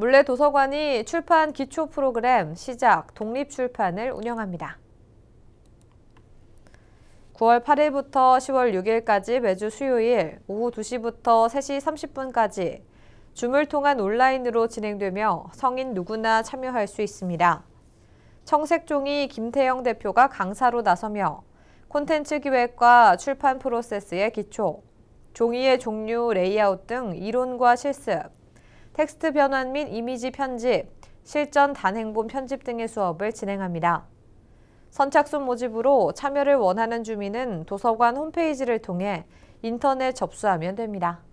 물레 도서관이 출판 기초 프로그램 시작 독립 출판을 운영합니다. 9월 8일부터 10월 6일까지 매주 수요일 오후 2시부터 3시 30분까지 줌을 통한 온라인으로 진행되며 성인 누구나 참여할 수 있습니다. 청색종이 김태영 대표가 강사로 나서며 콘텐츠 기획과 출판 프로세스의 기초, 종이의 종류, 레이아웃 등 이론과 실습, 텍스트 변환 및 이미지 편집, 실전 단행본 편집 등의 수업을 진행합니다. 선착순 모집으로 참여를 원하는 주민은 도서관 홈페이지를 통해 인터넷 접수하면 됩니다.